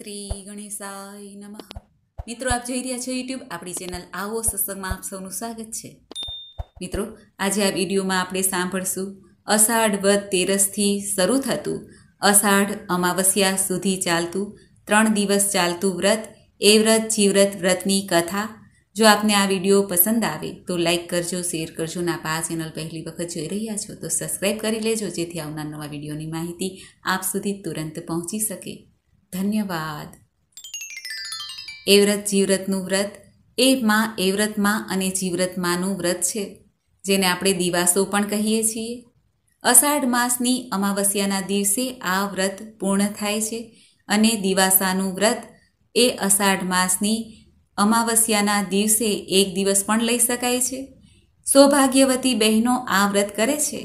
શ્રી ગણેશાય નમઃ મિત્રો આપ જોઈ રહ્યા છો યુટ્યુબ આપણી ચેનલ આવો સત્સંગમાં આપ સૌનું સ્વાગત છે મિત્રો આજે આ વિડીયોમાં આપણે સાંભળશું અષાઢ વદ તેરસથી શરૂ થતું અષાઢ અમાવસ્યા સુધી ચાલતું ત્રણ દિવસ ચાલતું વ્રત એ વ્રત જીવ્રત વ્રતની કથા જો આપને આ વિડીયો પસંદ આવે તો લાઇક કરજો શેર કરજો ને આપ આ ચેનલ પહેલી વખત જોઈ રહ્યા છો તો સબસ્ક્રાઈબ કરી લેજો જેથી આવનાર નવા વિડીયોની માહિતી આપ સુધી તુરંત પહોંચી શકે ધન્યવાદ એવ્રત વ્રત જીવ્રતનું વ્રત એ માં એ વ્રતમાં અને જીવ્રતમાંનું વ્રત છે જેને આપણે દિવાસો પણ કહીએ છીએ અષાઢ માસની અમાવસ્યાના દિવસે આ વ્રત પૂર્ણ થાય છે અને દિવાસાનું વ્રત એ અષાઢ માસની અમાવસ્યાના દિવસે એક દિવસ પણ લઈ શકાય છે સૌભાગ્યવતી બહેનો આ વ્રત કરે છે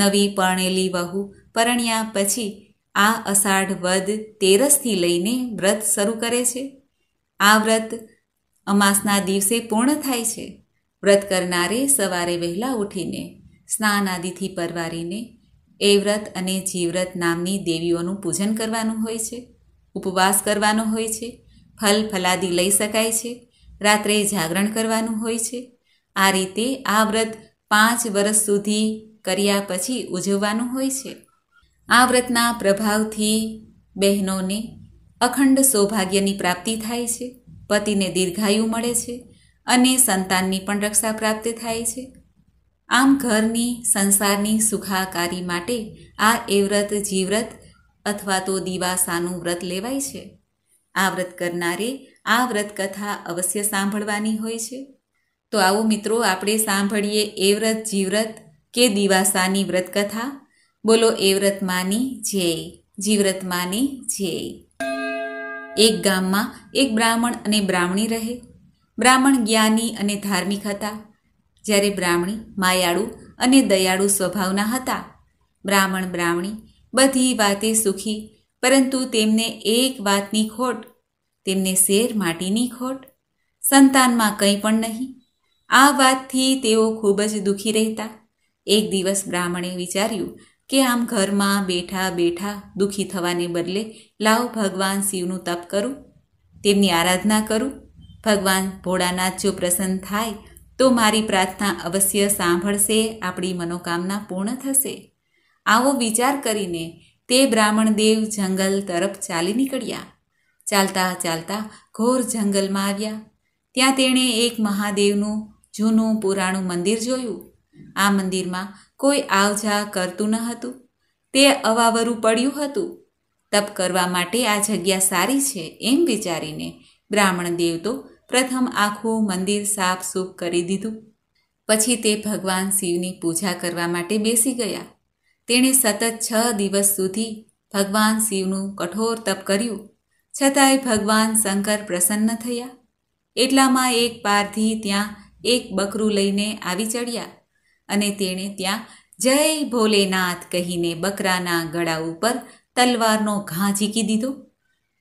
નવી પરણેલી વહુ પરણ્યા પછી આ અષાઢ વદ તેરસથી લઈને વ્રત શરૂ કરે છે આ વ્રત અમાસના દિવસે પૂર્ણ થાય છે વ્રત કરનારે સવારે વહેલા ઉઠીને સ્નાન આદિથી પરવારીને એ વ્રત અને જીવ્રત નામની દેવીઓનું પૂજન કરવાનું હોય છે ઉપવાસ કરવાનો હોય છે ફલ ફલાદી લઈ શકાય છે રાત્રે જાગરણ કરવાનું હોય છે આ રીતે આ વ્રત પાંચ વર્ષ સુધી કર્યા પછી ઉજવવાનું હોય છે આ વ્રતના પ્રભાવથી બહેનોને અખંડ સૌભાગ્યની પ્રાપ્તિ થાય છે પતિને દીર્ઘાયુ મળે છે અને સંતાનની પણ રક્ષા પ્રાપ્ત થાય છે આમ ઘરની સંસારની સુખાકારી માટે આ એ વ્રત જીવ્રત અથવા તો દિવાસાનું વ્રત લેવાય છે આ વ્રત કરનારે આ વ્રત કથા અવશ્ય સાંભળવાની હોય છે તો આવો મિત્રો આપણે સાંભળીએ એ વ્રત જીવ્રત કે દિવાસાની વ્રતકથા બોલો એ વ્રતમાની જય માની જય એક ગામમાં એક બ્રાહ્મણ અને બ્રાહ્મણી રહે બ્રાહ્મણ જ્ઞાની અને ધાર્મિક હતા જ્યારે બ્રાહ્મણી માયાળુ અને દયાળુ સ્વભાવના હતા બ્રાહ્મણ બ્રાહ્મણી બધી વાતે સુખી પરંતુ તેમને એક વાતની ખોટ તેમને શેર માટીની ખોટ સંતાનમાં કંઈ પણ નહીં આ વાતથી તેઓ ખૂબ જ દુઃખી રહેતા એક દિવસ બ્રાહ્મણે વિચાર્યું કે આમ ઘરમાં બેઠા બેઠા દુઃખી થવાને બદલે લાવ ભગવાન શિવનું તપ કરું તેમની આરાધના કરું ભગવાન ભોળાનાથ જો પ્રસન્ન થાય તો મારી પ્રાર્થના અવશ્ય સાંભળશે આપણી મનોકામના પૂર્ણ થશે આવો વિચાર કરીને તે બ્રાહ્મણ દેવ જંગલ તરફ ચાલી નીકળ્યા ચાલતા ચાલતા ઘોર જંગલમાં આવ્યા ત્યાં તેણે એક મહાદેવનું જૂનું પુરાણું મંદિર જોયું આ મંદિરમાં કોઈ આવ આવજા કરતું ન હતું તે અવાવરું પડ્યું હતું તપ કરવા માટે આ જગ્યા સારી છે એમ વિચારીને બ્રાહ્મણ દેવ તો પ્રથમ આખું મંદિર સાફ સૂફ કરી દીધું પછી તે ભગવાન શિવની પૂજા કરવા માટે બેસી ગયા તેણે સતત છ દિવસ સુધી ભગવાન શિવનું કઠોર તપ કર્યું છતાંય ભગવાન શંકર પ્રસન્ન થયા એટલામાં એક પારથી ત્યાં એક બકરું લઈને આવી ચડ્યા અને તેણે ત્યાં જય ભોલેનાથ કહીને બકરાના ગળા ઉપર તલવારનો ઘા ઝીકી દીધો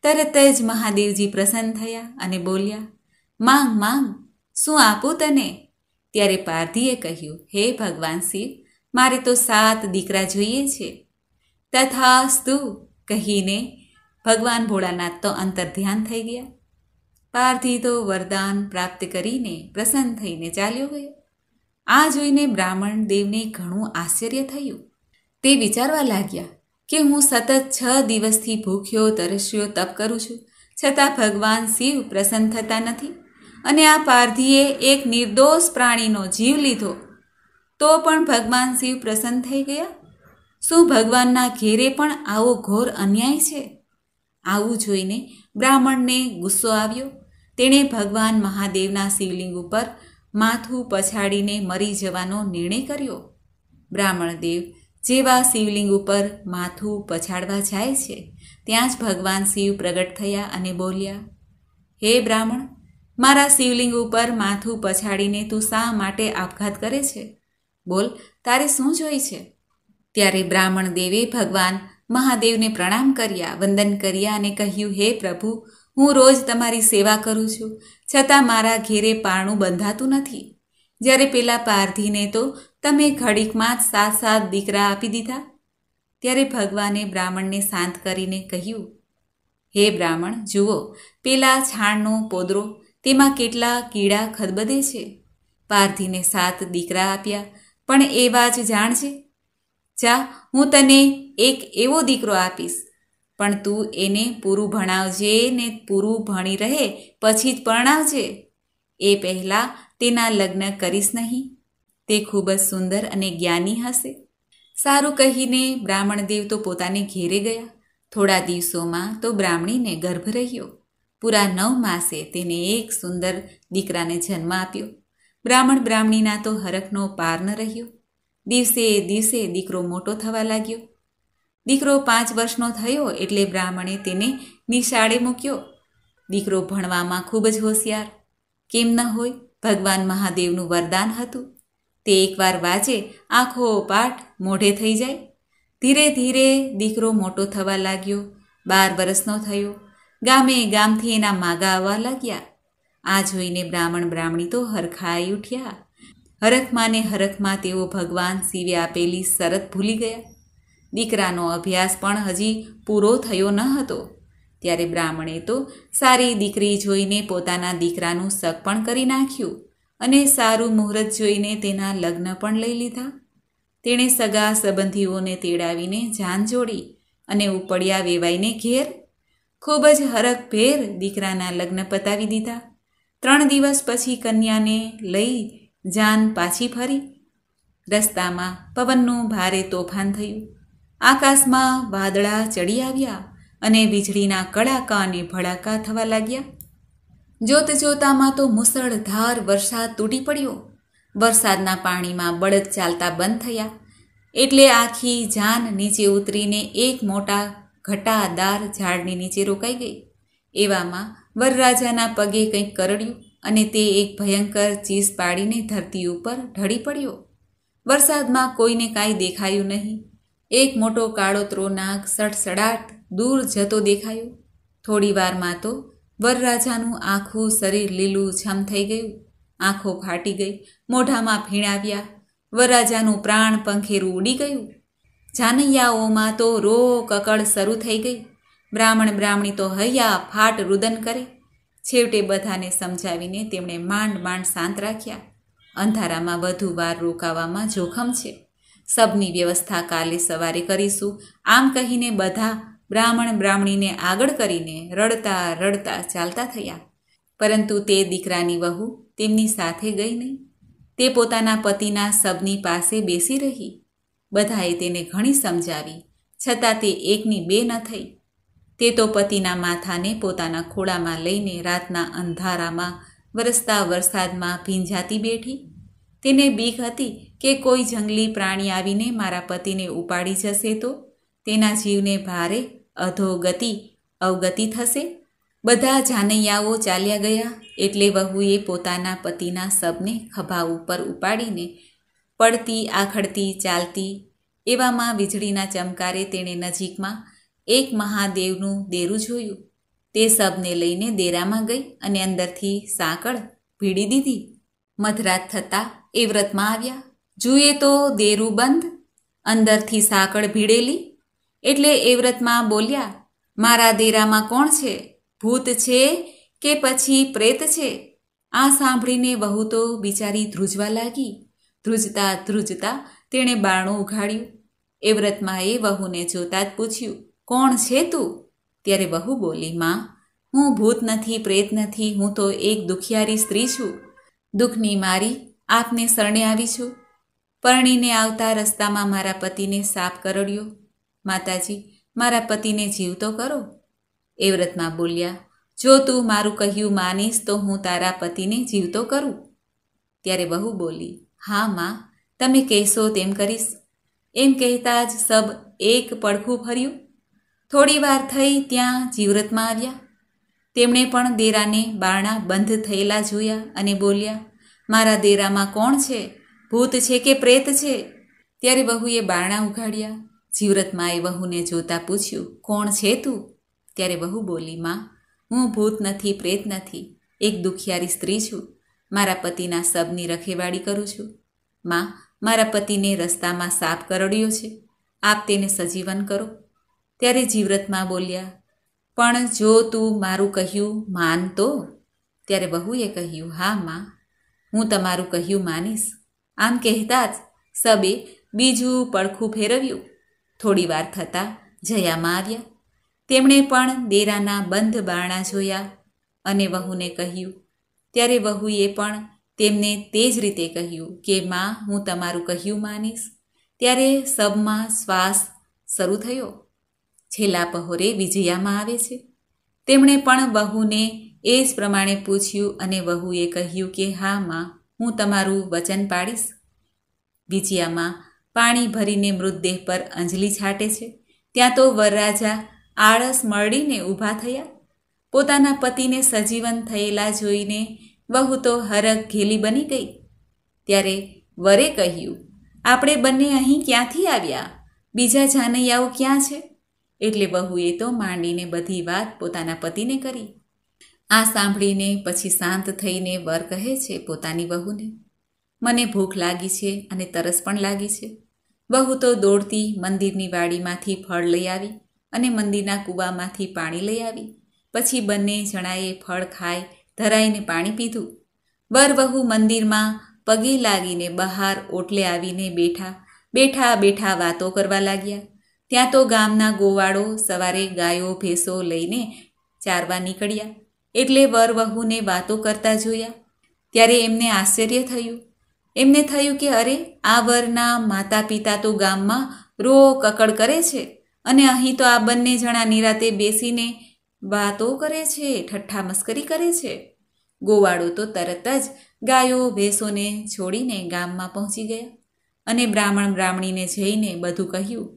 તરત જ મહાદેવજી પ્રસન્ન થયા અને બોલ્યા માંગ માંગ શું આપું તને ત્યારે પારધીએ કહ્યું હે ભગવાન શિવ મારે તો સાત દીકરા જોઈએ છે તથાસ્તુ કહીને ભગવાન ભોળાનાથ તો અંતર્ધ્યાન થઈ ગયા પારધી તો વરદાન પ્રાપ્ત કરીને પ્રસન્ન થઈને ચાલ્યો ગયો આ જોઈને બ્રાહ્મણ દેવને ઘણું આશ્ચર્ય થયું તે વિચારવા લાગ્યા કે હું સતત છ દિવસથી ભૂખ્યો તરસ્યો તપ કરું છું છતાં ભગવાન શિવ પ્રસન્ન થતા નથી અને આ પારધીએ એક નિર્દોષ પ્રાણીનો જીવ લીધો તો પણ ભગવાન શિવ પ્રસન્ન થઈ ગયા શું ભગવાનના ઘેરે પણ આવો ઘોર અન્યાય છે આવું જોઈને બ્રાહ્મણને ગુસ્સો આવ્યો તેણે ભગવાન મહાદેવના શિવલિંગ ઉપર માથું પછાડીને મરી જવાનો નિર્ણય કર્યો બ્રાહ્મણ દેવ જેવા શિવલિંગ ઉપર માથું પછાડવા જાય છે ત્યાં જ ભગવાન શિવ પ્રગટ થયા અને બોલ્યા હે બ્રાહ્મણ મારા શિવલિંગ ઉપર માથું પછાડીને તું શા માટે આપઘાત કરે છે બોલ તારે શું જોઈ છે ત્યારે બ્રાહ્મણ દેવે ભગવાન મહાદેવને પ્રણામ કર્યા વંદન કર્યા અને કહ્યું હે પ્રભુ હું રોજ તમારી સેવા કરું છું છતાં મારા ઘેરે પારણું બંધાતું નથી જ્યારે પેલા પારધીને તો તમે ઘડીકમાં જ સાત સાત દીકરા આપી દીધા ત્યારે ભગવાને બ્રાહ્મણને શાંત કરીને કહ્યું હે બ્રાહ્મણ જુઓ પેલા છાણનો પોદરો તેમાં કેટલા કીડા ખદબદે છે પારધીને સાત દીકરા આપ્યા પણ એવા જ જાણજે જા હું તને એક એવો દીકરો આપીશ પણ તું એને પૂરું ભણાવજે ને પૂરું ભણી રહે પછી જ પરણાવજે એ પહેલાં તેના લગ્ન કરીશ નહીં તે ખૂબ જ સુંદર અને જ્ઞાની હશે સારું કહીને બ્રાહ્મણદેવ તો પોતાને ઘેરે ગયા થોડા દિવસોમાં તો બ્રાહ્મણીને ગર્ભ રહ્યો પૂરા નવ માસે તેને એક સુંદર દીકરાને જન્મ આપ્યો બ્રાહ્મણ બ્રાહ્મણીના તો હરખનો પાર ન રહ્યો દિવસે દિવસે દીકરો મોટો થવા લાગ્યો દીકરો પાંચ વર્ષનો થયો એટલે બ્રાહ્મણે તેને નિશાળે મૂક્યો દીકરો ભણવામાં ખૂબ જ હોશિયાર કેમ ન હોય ભગવાન મહાદેવનું વરદાન હતું તે એકવાર વાંચે આંખો પાઠ મોઢે થઈ જાય ધીરે ધીરે દીકરો મોટો થવા લાગ્યો બાર વર્ષનો થયો ગામે ગામથી એના માગા આવવા લાગ્યા આ જોઈને બ્રાહ્મણ બ્રાહ્મણી તો હરખાઈ ઉઠ્યા હરખમાં ને હરખમાં તેઓ ભગવાન શિવે આપેલી શરત ભૂલી ગયા દીકરાનો અભ્યાસ પણ હજી પૂરો થયો ન હતો ત્યારે બ્રાહ્મણે તો સારી દીકરી જોઈને પોતાના દીકરાનું શક પણ કરી નાખ્યું અને સારું મુહૂર્ત જોઈને તેના લગ્ન પણ લઈ લીધા તેણે સગા સંબંધીઓને તેડાવીને જાન જોડી અને ઉપડ્યા વેવાઈને ઘેર ખૂબ જ હરખભેર દીકરાના લગ્ન પતાવી દીધા ત્રણ દિવસ પછી કન્યાને લઈ જાન પાછી ફરી રસ્તામાં પવનનું ભારે તોફાન થયું આકાશમાં વાદળા ચડી આવ્યા અને વીજળીના કડાકા અને ભડાકા થવા લાગ્યા જોત જોતામાં તો મુસળધાર વરસાદ તૂટી પડ્યો વરસાદના પાણીમાં બળદ ચાલતા બંધ થયા એટલે આખી જાન નીચે ઉતરીને એક મોટા ઘટાદાર ઝાડની નીચે રોકાઈ ગઈ એવામાં વરરાજાના પગે કંઈક કરડ્યું અને તે એક ભયંકર ચીસ પાડીને ધરતી ઉપર ઢળી પડ્યો વરસાદમાં કોઈને કાંઈ દેખાયું નહીં એક મોટો કાળોતરો નાગ સડસડાટ દૂર જતો દેખાયો થોડી વારમાં તો વરરાજાનું આખું શરીર લીલું છમ થઈ ગયું આંખો ફાટી ગઈ મોઢામાં ફીણાવ્યા વરરાજાનું પ્રાણ પંખેરું ઉડી ગયું જાનૈયાઓમાં તો રો કકડ શરૂ થઈ ગઈ બ્રાહ્મણ બ્રાહ્મણી તો હૈયા ફાટ રુદન કરે છેવટે બધાને સમજાવીને તેમણે માંડ માંડ શાંત રાખ્યા અંધારામાં વધુ વાર રોકાવામાં જોખમ છે સબની વ્યવસ્થા કાલે સવારે કરીશું આમ કહીને બધા બ્રાહ્મણ બ્રાહ્મણીને આગળ કરીને રડતા રડતા ચાલતા થયા પરંતુ તે દીકરાની વહુ તેમની સાથે ગઈ નહીં તે પોતાના પતિના સબની પાસે બેસી રહી બધાએ તેને ઘણી સમજાવી છતાં તે એકની બે ન થઈ તે તો પતિના માથાને પોતાના ખોળામાં લઈને રાતના અંધારામાં વરસતા વરસાદમાં ભીંજાતી બેઠી તેને બીક હતી કે કોઈ જંગલી પ્રાણી આવીને મારા પતિને ઉપાડી જશે તો તેના જીવને ભારે અધોગતિ અવગતિ થશે બધા જાનૈયાઓ ચાલ્યા ગયા એટલે વહુએ પોતાના પતિના શબને ખભા ઉપર ઉપાડીને પડતી આખડતી ચાલતી એવામાં વીજળીના ચમકારે તેણે નજીકમાં એક મહાદેવનું દેરું જોયું તે શબને લઈને દેરામાં ગઈ અને અંદરથી સાંકળ ભીડી દીધી મધરાત થતાં એ વ્રતમાં આવ્યા જુએ તો દેરું બંધ અંદરથી સાંકળ ભીડેલી એટલે એ વ્રતમાં બોલ્યા મારા દેરામાં કોણ છે ભૂત છે કે પછી પ્રેત છે આ સાંભળીને વહુ તો બિચારી ધ્રુજવા લાગી ધ્રુજતા ધ્રુજતા તેણે બારણું ઉઘાડ્યું એ વ્રતમાં એ વહુને જોતાં જ પૂછ્યું કોણ છે તું ત્યારે વહુ બોલી માં હું ભૂત નથી પ્રેત નથી હું તો એક દુખિયારી સ્ત્રી છું દુઃખની મારી આપને શરણે આવી છું પરણીને આવતા રસ્તામાં મારા પતિને સાપ કરડ્યો માતાજી મારા પતિને જીવતો કરો એ વ્રતમાં બોલ્યા જો તું મારું કહ્યું માનીશ તો હું તારા પતિને જીવતો કરું ત્યારે બહુ બોલી હા માં તમે કહેશો તેમ કરીશ એમ કહેતા જ સબ એક પડખું ફર્યું થોડી વાર થઈ ત્યાં જીવરતમાં આવ્યા તેમણે પણ દેરાને બારણા બંધ થયેલા જોયા અને બોલ્યા મારા દેરામાં કોણ છે ભૂત છે કે પ્રેત છે ત્યારે વહુએ બારણા ઉઘાડ્યા જીવ્રત માએ વહુને જોતા પૂછ્યું કોણ છે તું ત્યારે વહુ બોલી માં હું ભૂત નથી પ્રેત નથી એક દુખિયારી સ્ત્રી છું મારા પતિના શબની રખેવાળી કરું છું માં મારા પતિને રસ્તામાં સાપ કરડ્યો છે આપ તેને સજીવન કરો ત્યારે જીવ્રતમાં બોલ્યા પણ જો તું મારું કહ્યું માન તો ત્યારે બહુએ કહ્યું હા માં હું તમારું કહ્યું માનીશ આમ કહેતા જ સબે બીજું પડખું ફેરવ્યું થોડી વાર થતાં જયામાં આવ્યા તેમણે પણ દેરાના બંધ બારણા જોયા અને વહુને કહ્યું ત્યારે વહુએ પણ તેમને તે જ રીતે કહ્યું કે માં હું તમારું કહ્યું માનીશ ત્યારે સબમાં શ્વાસ શરૂ થયો છેલ્લા પહોરે વિજયામાં આવે છે તેમણે પણ બહુને એ જ પ્રમાણે પૂછ્યું અને વહુએ કહ્યું કે હા માં હું તમારું વચન પાડીશ બીજી પાણી ભરીને મૃતદેહ પર અંજલિ છાંટે છે ત્યાં તો વરરાજા આળસ મળીને ઊભા થયા પોતાના પતિને સજીવન થયેલા જોઈને વહુ તો હરખ ઘેલી બની ગઈ ત્યારે વરે કહ્યું આપણે બંને અહીં ક્યાંથી આવ્યા બીજા જાનૈયાઓ ક્યાં છે એટલે વહુએ તો માંડીને બધી વાત પોતાના પતિને કરી આ સાંભળીને પછી શાંત થઈને વર કહે છે પોતાની વહુને મને ભૂખ લાગી છે અને તરસ પણ લાગી છે વહુ તો દોડતી મંદિરની વાડીમાંથી ફળ લઈ આવી અને મંદિરના કૂવામાંથી પાણી લઈ આવી પછી બંને જણાએ ફળ ખાઈ ધરાઈને પાણી પીધું વર વહુ મંદિરમાં પગે લાગીને બહાર ઓટલે આવીને બેઠા બેઠા બેઠા વાતો કરવા લાગ્યા ત્યાં તો ગામના ગોવાળો સવારે ગાયો ભેંસો લઈને ચારવા નીકળ્યા એટલે વર વહુને વાતો કરતા જોયા ત્યારે એમને આશ્ચર્ય થયું એમને થયું કે અરે આ વરના માતા પિતા તો ગામમાં રો કકડ કરે છે અને અહીં તો આ બંને જણા નિરાતે બેસીને વાતો કરે છે ઠઠ્ઠા મસ્કરી કરે છે ગોવાળો તો તરત જ ગાયો ભેંસોને છોડીને ગામમાં પહોંચી ગયા અને બ્રાહ્મણ બ્રાહ્મણીને જઈને બધું કહ્યું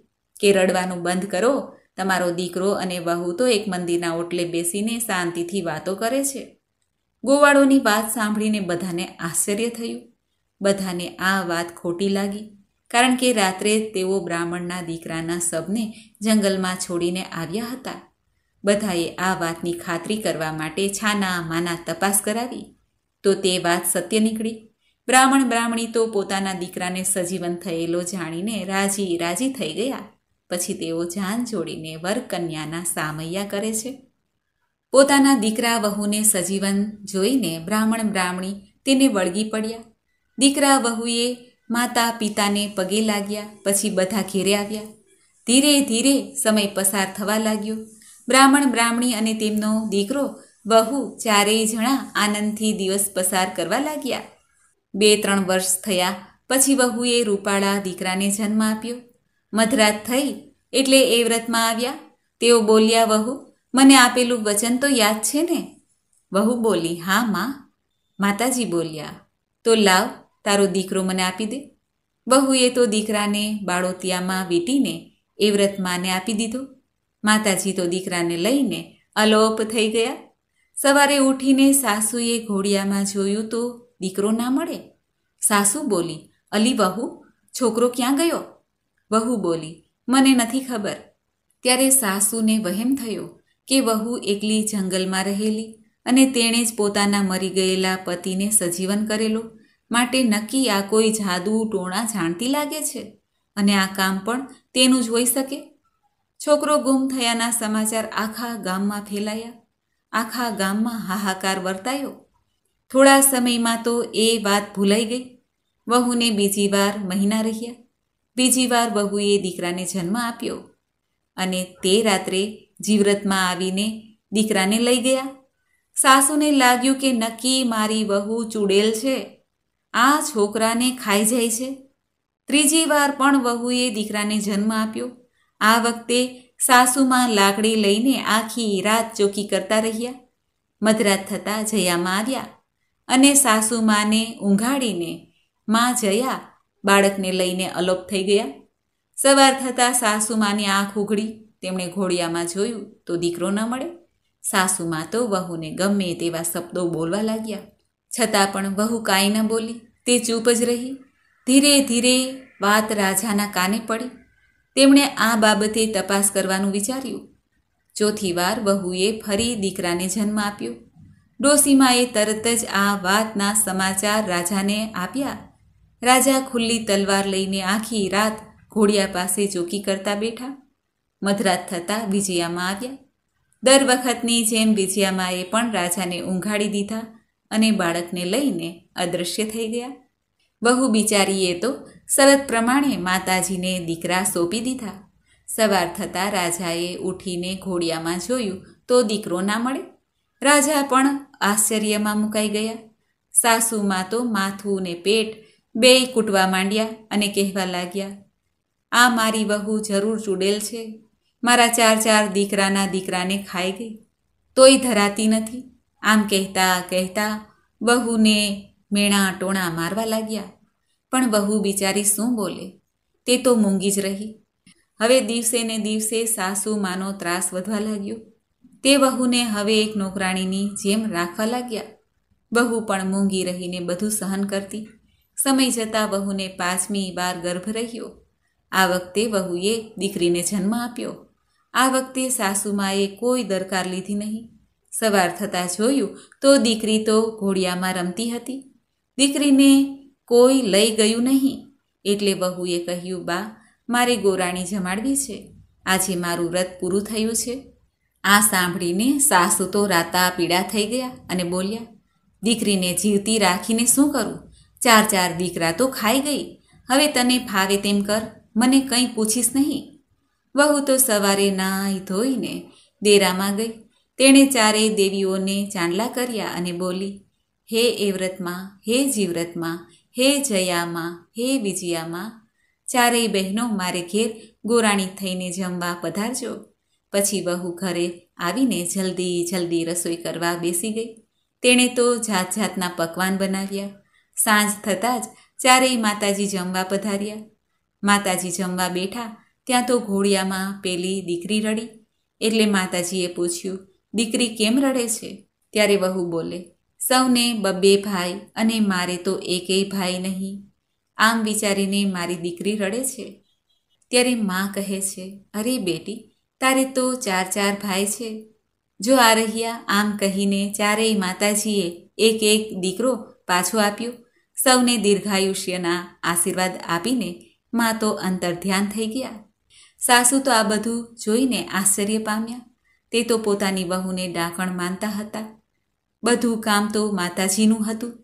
કે રડવાનું બંધ કરો તમારો દીકરો અને વહુ તો એક મંદિરના ઓટલે બેસીને શાંતિથી વાતો કરે છે ગોવાળોની વાત સાંભળીને બધાને આશ્ચર્ય થયું બધાને આ વાત ખોટી લાગી કારણ કે રાત્રે તેઓ બ્રાહ્મણના દીકરાના શબને જંગલમાં છોડીને આવ્યા હતા બધાએ આ વાતની ખાતરી કરવા માટે છાના માના તપાસ કરાવી તો તે વાત સત્ય નીકળી બ્રાહ્મણ બ્રાહ્મણી તો પોતાના દીકરાને સજીવન થયેલો જાણીને રાજી રાજી થઈ ગયા પછી તેઓ જાન જોડીને વરકન્યાના સામૈયા કરે છે પોતાના દીકરા વહુને સજીવન જોઈને બ્રાહ્મણ બ્રાહ્મણી તેને વળગી પડ્યા દીકરા વહુએ માતા પિતાને પગે લાગ્યા પછી બધા ઘેરે આવ્યા ધીરે ધીરે સમય પસાર થવા લાગ્યો બ્રાહ્મણ બ્રાહ્મણી અને તેમનો દીકરો વહુ ચારેય જણા આનંદથી દિવસ પસાર કરવા લાગ્યા બે ત્રણ વર્ષ થયા પછી વહુએ રૂપાળા દીકરાને જન્મ આપ્યો મધરાત થઈ એટલે એ વ્રતમાં આવ્યા તેઓ બોલ્યા વહુ મને આપેલું વચન તો યાદ છે ને વહુ બોલી હા માં માતાજી બોલ્યા તો લાવ તારો દીકરો મને આપી દે વહુએ તો દીકરાને બાળોતિયામાં વીંટીને એ વ્રત માને આપી દીધો માતાજી તો દીકરાને લઈને અલોપ થઈ ગયા સવારે ઉઠીને સાસુએ ઘોડિયામાં જોયું તો દીકરો ના મળે સાસુ બોલી અલી બહુ છોકરો ક્યાં ગયો વહુ બોલી મને નથી ખબર ત્યારે સાસુને વહેમ થયો કે વહુ એકલી જંગલમાં રહેલી અને તેણે જ પોતાના મરી ગયેલા પતિને સજીવન કરેલો માટે નક્કી આ કોઈ જાદુ ટોણા જાણતી લાગે છે અને આ કામ પણ તેનું જ હોઈ શકે છોકરો ગુમ થયાના સમાચાર આખા ગામમાં ફેલાયા આખા ગામમાં હાહાકાર વર્તાયો થોડા સમયમાં તો એ વાત ભૂલાઈ ગઈ વહુને બીજી વાર મહિના રહ્યા બીજી વાર બહુએ દીકરાને જન્મ આપ્યો અને તે રાત્રે જીવ્રતમાં આવીને દીકરાને લઈ ગયા સાસુને લાગ્યું કે નક્કી મારી વહુ ચૂડેલ છે આ છોકરાને ખાઈ જાય છે ત્રીજી વાર પણ વહુએ દીકરાને જન્મ આપ્યો આ વખતે સાસુમાં લાકડી લઈને આખી રાત ચોકી કરતા રહ્યા મધરાત થતાં જયામાં આવ્યા અને સાસુમાને ઊંઘાડીને માં જયા બાળકને લઈને અલોપ થઈ ગયા સવાર થતાં સાસુમાની આંખ ઉઘડી તેમણે ઘોડિયામાં જોયું તો દીકરો ન મળે સાસુમાં તો વહુને ગમે તેવા શબ્દો બોલવા લાગ્યા છતાં પણ વહુ કાંઈ ન બોલી તે ચૂપ જ રહી ધીરે ધીરે વાત રાજાના કાને પડી તેમણે આ બાબતે તપાસ કરવાનું વિચાર્યું ચોથી વાર વહુએ ફરી દીકરાને જન્મ આપ્યો ડોસીમાએ તરત જ આ વાતના સમાચાર રાજાને આપ્યા રાજા ખુલ્લી તલવાર લઈને આખી રાત ઘોડિયા પાસે ચોકી કરતા બેઠા મધરાત થતાં વિજયામાં આવ્યા દર વખતની જેમ વિજયામાએ પણ રાજાને ઊંઘાડી દીધા અને બાળકને લઈને અદૃશ્ય થઈ ગયા બહુ બિચારીએ તો શરત પ્રમાણે માતાજીને દીકરા સોંપી દીધા સવાર થતાં રાજાએ ઊઠીને ઘોડિયામાં જોયું તો દીકરો ના મળે રાજા પણ આશ્ચર્યમાં મુકાઈ ગયા સાસુમાં તો માથું ને પેટ બેય કૂટવા માંડ્યા અને કહેવા લાગ્યા આ મારી વહુ જરૂર ચૂડેલ છે મારા ચાર ચાર દીકરાના દીકરાને ખાઈ ગઈ તોય ધરાતી નથી આમ કહેતા કહેતા બહુને મેણા ટોણા મારવા લાગ્યા પણ બહુ બિચારી શું બોલે તે તો મૂંગી જ રહી હવે દિવસે ને દિવસે સાસુ માનો ત્રાસ વધવા લાગ્યો તે વહુને હવે એક નોકરાણીની જેમ રાખવા લાગ્યા બહુ પણ મૂંગી રહીને બધું સહન કરતી સમય જતાં વહુને પાંચમી બાર ગર્ભ રહ્યો આ વખતે વહુએ દીકરીને જન્મ આપ્યો આ વખતે સાસુમાએ કોઈ દરકાર લીધી નહીં સવાર થતાં જોયું તો દીકરી તો ઘોડિયામાં રમતી હતી દીકરીને કોઈ લઈ ગયું નહીં એટલે વહુએ કહ્યું બા મારે ગોરાણી જમાડવી છે આજે મારું વ્રત પૂરું થયું છે આ સાંભળીને સાસુ તો રાતા પીડા થઈ ગયા અને બોલ્યા દીકરીને જીવતી રાખીને શું કરું ચાર ચાર દીકરા તો ખાઈ ગઈ હવે તને ફાવે તેમ કર મને કંઈ પૂછીશ નહીં વહુ તો સવારે નાહી ધોઈને દેરામાં ગઈ તેણે ચારેય દેવીઓને ચાંદલા કર્યા અને બોલી હે એવ્રતમાં હે જીવ્રતમાં હે જયામાં હે વિજયામાં ચારેય બહેનો મારે ઘેર ગોરાણી થઈને જમવા પધારજો પછી વહુ ઘરે આવીને જલ્દી જલ્દી રસોઈ કરવા બેસી ગઈ તેણે તો જાત જાતના પકવાન બનાવ્યા સાંજ થતાં જ ચારેય માતાજી જમવા પધાર્યા માતાજી જમવા બેઠા ત્યાં તો ઘોડિયામાં પેલી દીકરી રડી એટલે માતાજીએ પૂછ્યું દીકરી કેમ રડે છે ત્યારે વહુ બોલે સૌને બબ્બે ભાઈ અને મારે તો એકેય ભાઈ નહીં આમ વિચારીને મારી દીકરી રડે છે ત્યારે મા કહે છે અરે બેટી તારે તો ચાર ચાર ભાઈ છે જો આ રહ્યા આમ કહીને ચારેય માતાજીએ એક એક દીકરો પાછો આપ્યો સૌને દીર્ઘાયુષ્યના આશીર્વાદ આપીને મા તો અંતર ધ્યાન થઈ ગયા સાસુ તો આ બધું જોઈને આશ્ચર્ય પામ્યા તે તો પોતાની વહુને ડાકણ માનતા હતા બધું કામ તો માતાજીનું હતું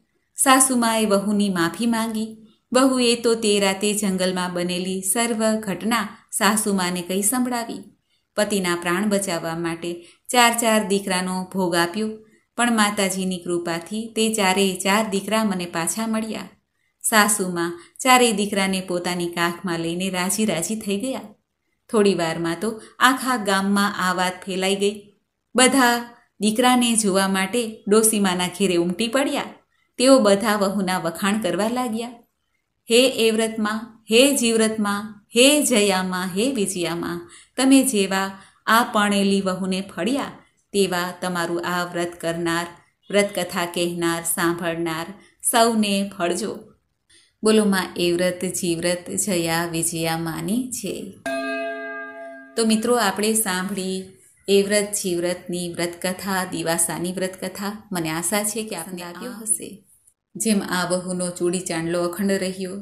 સાસુમાએ વહુની માફી માંગી વહુએ તો તે રાતે જંગલમાં બનેલી સર્વ ઘટના સાસુમાને કહી સંભળાવી પતિના પ્રાણ બચાવવા માટે ચાર ચાર દીકરાનો ભોગ આપ્યો પણ માતાજીની કૃપાથી તે ચારેય ચાર દીકરા મને પાછા મળ્યા સાસુમાં ચારેય દીકરાને પોતાની કાંખમાં લઈને રાજી રાજી થઈ ગયા થોડી વારમાં તો આખા ગામમાં આ વાત ફેલાઈ ગઈ બધા દીકરાને જોવા માટે ડોસીમાના ઘેરે ઉમટી પડ્યા તેઓ બધા વહુના વખાણ કરવા લાગ્યા હે એવ્રતમાં હે જીવ્રતમાં હે જયામાં હે વિજયામાં તમે જેવા આ પણેલી વહુને ફળ્યા તેવા તમારું આ વ્રત કરનાર વ્રતકથા કહેનાર સાંભળનાર સૌને ફળજો બોલો માં એ વ્રત જીવ્રત જયા વિજયા માની છે તો મિત્રો આપણે સાંભળી એ વ્રત જીવ્રતની વ્રતકથા દિવાસાની વ્રતકથા મને આશા છે કે આપને આવ્યો હશે જેમ આ વહુનો ચૂડી ચાંદલો અખંડ રહ્યો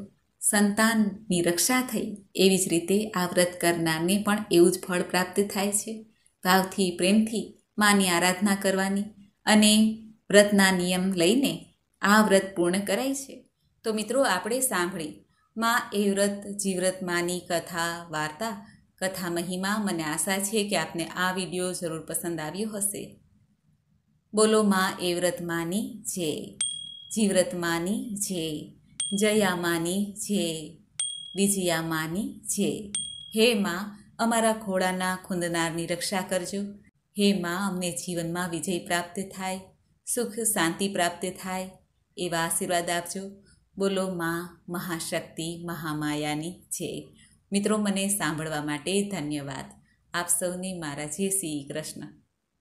સંતાનની રક્ષા થઈ એવી જ રીતે આ વ્રત કરનારને પણ એવું જ ફળ પ્રાપ્ત થાય છે ભાવથી પ્રેમથી માની આરાધના કરવાની અને વ્રતના નિયમ લઈને આ વ્રત પૂર્ણ કરાય છે તો મિત્રો આપણે સાંભળી માં એ વ્રત જીવ્રત માની કથા વાર્તા કથા મહિમા મને આશા છે કે આપને આ વિડીયો જરૂર પસંદ આવ્યો હશે બોલો માં એ વ્રત માની જે જીવ્રત માની જે જયા માની જે વિજયા માની જે હે માં અમારા ખોળાના ખૂંદનારની રક્ષા કરજો હે મા અમને જીવનમાં વિજય પ્રાપ્ત થાય સુખ શાંતિ પ્રાપ્ત થાય એવા આશીર્વાદ આપજો બોલો મા મહાશક્તિ મહામાયાની જય મિત્રો મને સાંભળવા માટે ધન્યવાદ આપ સૌને મારા જય શ્રી કૃષ્ણ